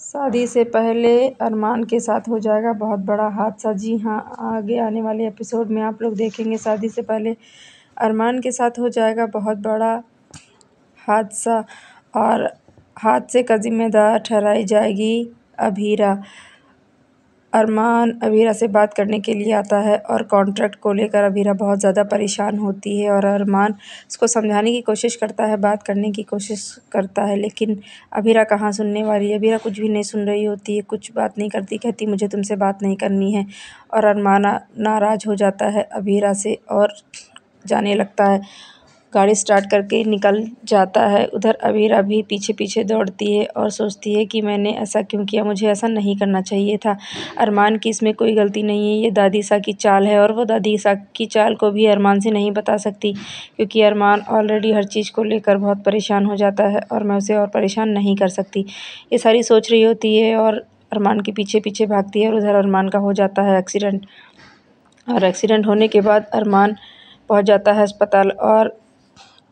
शादी से पहले अरमान के साथ हो जाएगा बहुत बड़ा हादसा जी हाँ आगे आने वाले एपिसोड में आप लोग देखेंगे शादी से पहले अरमान के साथ हो जाएगा बहुत बड़ा हादसा और हादसे का जिम्मेदार ठहराई जाएगी अभीरा अरमान अबीरा से बात करने के लिए आता है और कॉन्ट्रैक्ट को लेकर अबीरा बहुत ज़्यादा परेशान होती है और अरमान उसको समझाने की कोशिश करता है बात करने की कोशिश करता है लेकिन अबीरा कहाँ सुनने वाली है अबीरा कुछ भी नहीं सुन रही होती है कुछ बात नहीं करती कहती मुझे तुमसे बात नहीं करनी है और अरमान नाराज़ हो जाता है अबीरा से और जाने लगता है गाड़ी स्टार्ट करके निकल जाता है उधर अबीर अभी पीछे पीछे दौड़ती है और सोचती है कि मैंने ऐसा क्यों किया मुझे ऐसा नहीं करना चाहिए था अरमान की इसमें कोई गलती नहीं है ये दादी सा की चाल है और वो दादी सा की चाल को भी अरमान से नहीं बता सकती क्योंकि अरमान ऑलरेडी हर चीज़ को लेकर बहुत परेशान हो जाता है और मैं उसे और परेशान नहीं कर सकती ये सारी सोच रही होती है और अरमान के पीछे पीछे भागती है और उधर अरमान का हो जाता है एक्सीडेंट और एक्सीडेंट होने के बाद अरमान पहुँच जाता है अस्पताल और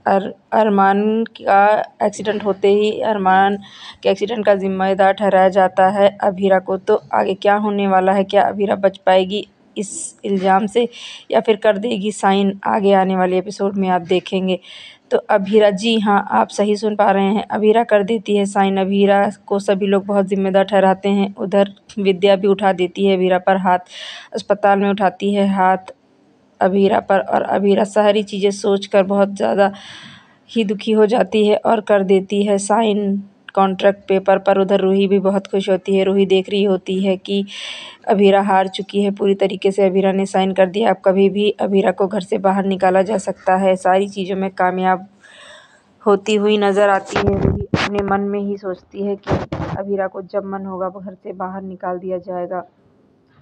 अर अरमान का एक्सीडेंट होते ही अरमान के एक्सीडेंट का जिम्मेदार ठहराया जाता है अभीरा को तो आगे क्या होने वाला है क्या अभीरा बच पाएगी इस इल्ज़ाम से या फिर कर देगी साइन आगे आने वाले एपिसोड में आप देखेंगे तो अभीरा जी हाँ आप सही सुन पा रहे हैं अभीरा कर देती है साइन अभीरा को सभी लोग बहुत ज़िम्मेदार ठहराते हैं उधर विद्या भी उठा देती है अबीरा पर हाथ अस्पताल में उठाती है हाथ अबीरा पर और अबीरा सारी चीज़ें सोचकर बहुत ज़्यादा ही दुखी हो जाती है और कर देती है साइन कॉन्ट्रैक्ट पेपर पर उधर रूही भी बहुत खुश होती है रूही देख रही होती है कि अबीरा हार चुकी है पूरी तरीके से अबीरा ने साइन कर दिया अब कभी भी अबीरा को घर से बाहर निकाला जा सकता है सारी चीज़ों में कामयाब होती हुई नज़र आती है रूही अपने मन में ही सोचती है कि अबीरा को जब मन होगा घर से बाहर निकाल दिया जाएगा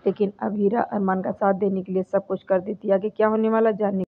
लेकिन अब हीरा अरमान का साथ देने के लिए सब कुछ कर देती है आगे क्या होने वाला जानने